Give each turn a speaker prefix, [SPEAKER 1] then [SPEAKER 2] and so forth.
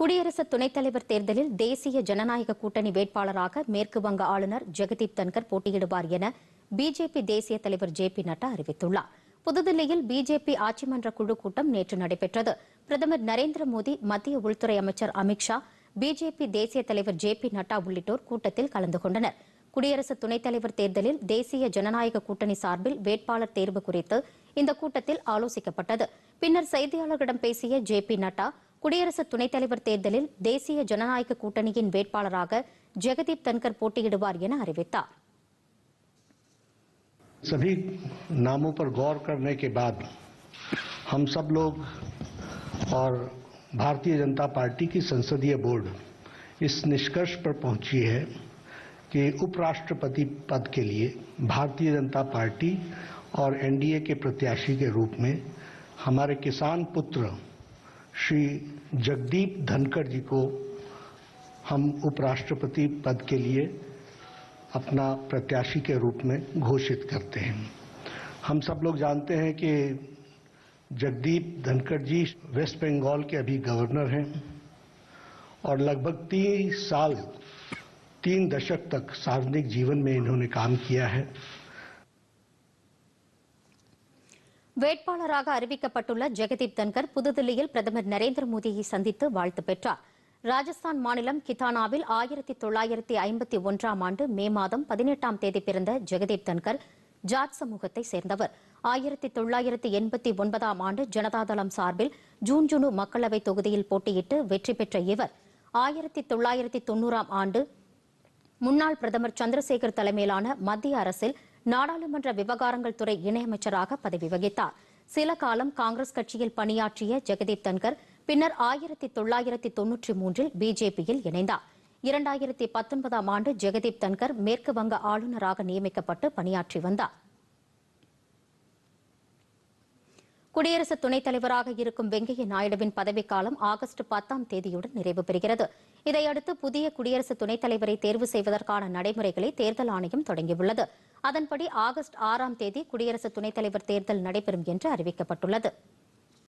[SPEAKER 1] குடியரசு துணைத் தலைவர் தேர்தலில் தேசிய ஜனநாயக கூட்டணி வேட்பாளராக மேற்கு வங்க ஆளுநர் ஜெகதீப் தன்கர் போட்டியிடுவார் என பிஜேபி தேசிய தலைவர் ஜே பி நட்டா அறிவித்துள்ளார் புதுதில்லியில் பிஜேபி ஆட்சிமன்ற குழு கூட்டம் நேற்று நடைபெற்றது பிரதமர் நரேந்திர மோடி மத்திய உள்துறை அமைச்சர் அமித்ஷா பிஜேபி தேசிய தலைவர் ஜே பி நட்டா உள்ளிட்டோர் கூட்டத்தில் கலந்து கொண்டனர் குடியரசு துணைத் தலைவர் தேர்தலில் தேசிய ஜனநாயக கூட்டணி சார்பில் வேட்பாளர் தேர்வு குறித்து இந்த கூட்டத்தில் ஆலோசிக்கப்பட்டது பின்னர் செய்தியாளர்களிடம் பேசிய ஜே பி நட்டா குடியரசு துணைத் தலைவர் தேர்தலில்
[SPEAKER 2] सभी नामों पर गौर करने के बाद हम सब लोग और भारतीय जनता पार्टी की संसदीय बोर्ड इस निष्कर्ष पर पहुंची है कि उपराष्ट्रपति पद के लिए भारतीय जनता पार्टी और एनडीए के प्रत्याशी के रूप में हमारे किसान पुत्र श्री जगदीप धनखड़ जी को हम उपराष्ट्रपति पद के लिए अपना प्रत्याशी के रूप में घोषित करते हैं हम सब लोग जानते हैं कि जगदीप धनखड़ जी वेस्ट बंगाल के अभी गवर्नर हैं और लगभग तीन साल तीन दशक तक सार्वजनिक जीवन में इन्होंने काम किया है
[SPEAKER 1] வேட்பாளராக அறிவிக்கப்பட்டுள்ள ஜெகதீப் தன்கர் புதுதில்லியில் பிரதமர் நரேந்திர மோடியை சந்தித்து வாழ்த்து பெற்றார் ராஜஸ்தான் மாநிலம் கிதானாவில் ஆயிரத்தி தொள்ளாயிரத்தி ஐம்பத்தி ஒன்றாம் ஆண்டு மே மாதம் பதினெட்டாம் தேதி பிறந்த ஜெகதீப் தன்கர் ஜாத் சமூகத்தை சேர்ந்தவர் ஆயிரத்தி தொள்ளாயிரத்தி எண்பத்தி ஒன்பதாம் ஆண்டு ஜனதாதளம் சார்பில் ஜூன் ஜூனு மக்களவை தொகுதியில் போட்டியிட்டு வெற்றி பெற்ற இவர் ஆயிரத்தி தொள்ளாயிரத்தி தொன்னூறாம் ஆண்டு முன்னாள் பிரதமர் சந்திரசேகர் தலைமையிலான மத்திய அரசில் நாடாளுமன்ற விவகாரங்கள் துறை இணையமைச்சராக பதவி வகித்தார் சில காலம் காங்கிரஸ் கட்சியில் பணியாற்றிய ஜெகதீப் தன்கர் பின்னர் ஆயிரத்தி தொள்ளாயிரத்தி தொன்னூற்றி மூன்றில் பிஜேபியில் இணைந்தார் இரண்டாயிரத்தி பத்தொன்பதாம் ஆண்டு ஜெகதீப் தன்கர் மேற்கு வங்க ஆளுநராக நியமிக்கப்பட்டு பணியாற்றி வந்தார் குடியரசு துணைத் தலைவராக இருக்கும் வெங்கைய நாயுடுவின் பதவிக்காலம் ஆகஸ்ட் பத்தாம் தேதியுடன் நிறைவு பெறுகிறது இதையடுத்து புதிய குடியரசு துணைத் தலைவரை தேர்வு செய்வதற்கான நடைமுறைகளை தேர்தல் ஆணையம் தொடங்கியுள்ளது அதன்படி ஆகஸ்ட் ஆறாம் தேதி குடியரசு துணைத் தலைவர் தேர்தல் நடைபெறும் என்று அறிவிக்கப்பட்டுள்ளது